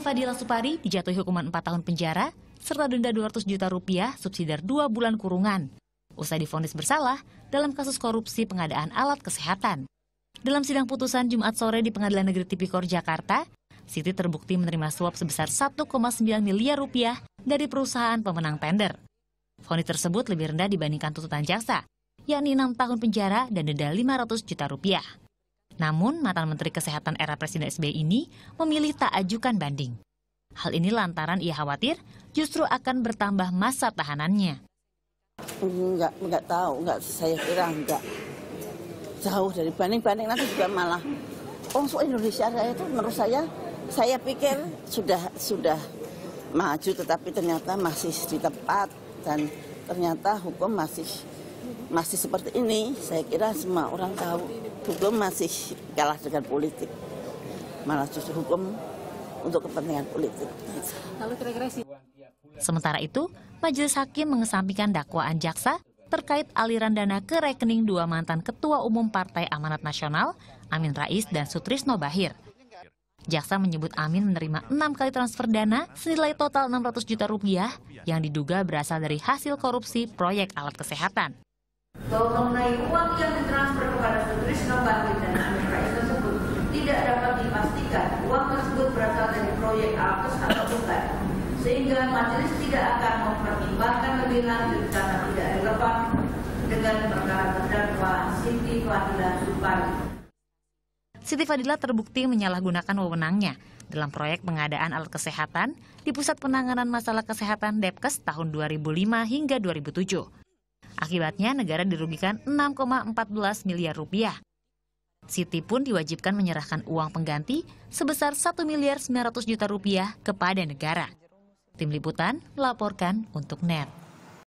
Fadila Supari dijatuhi hukuman 4 tahun penjara serta denda 200 juta rupiah subsidiar 2 bulan kurungan. Usai difonis bersalah dalam kasus korupsi pengadaan alat kesehatan. Dalam sidang putusan Jumat sore di Pengadilan Negeri Tipikor Jakarta, Siti terbukti menerima suap sebesar 1,9 miliar rupiah dari perusahaan pemenang tender. Fonis tersebut lebih rendah dibandingkan tuntutan jaksa, yakni 6 tahun penjara dan denda 500 juta rupiah. Namun, mantan Menteri Kesehatan era Presiden SBY ini memilih tak ajukan banding. Hal ini lantaran ia khawatir justru akan bertambah masa tahanannya. Enggak, enggak tahu, enggak saya kira enggak. Jauh dari banding-banding nanti juga malah Oh, so Indonesia saya itu menurut saya saya pikir sudah sudah maju tetapi ternyata masih di tempat dan ternyata hukum masih masih seperti ini, saya kira semua orang tahu hukum masih kalah dengan politik. Malah justru hukum untuk kepentingan politik. Lalu kira-kira Sementara itu, Majelis Hakim mengesampingkan dakwaan jaksa terkait aliran dana ke rekening dua mantan Ketua Umum Partai Amanat Nasional, Amin Rais dan Sutrisno Bahir. Jaksa menyebut Amin menerima enam kali transfer dana senilai total 600 juta rupiah yang diduga berasal dari hasil korupsi proyek alat kesehatan bahwa mengenai uang yang ditransfer kepada Sutris Bakti dan Amerika tersebut tidak dapat dipastikan uang tersebut berasal dari proyek Alkes atau bukan sehingga majelis tidak akan mempertimbangkan lebih lanjut karena tidak relevan dengan perkara terdakwa Siti Fadila Supari. Siti Fadila terbukti menyalahgunakan wewenangnya dalam proyek pengadaan alat kesehatan di Pusat Penanganan Masalah Kesehatan Depkes tahun 2005 hingga 2007. Akibatnya negara dirugikan 6,14 miliar rupiah. Siti pun diwajibkan menyerahkan uang pengganti sebesar 1 miliar 900 juta rupiah kepada negara. Tim Liputan laporkan untuk NET.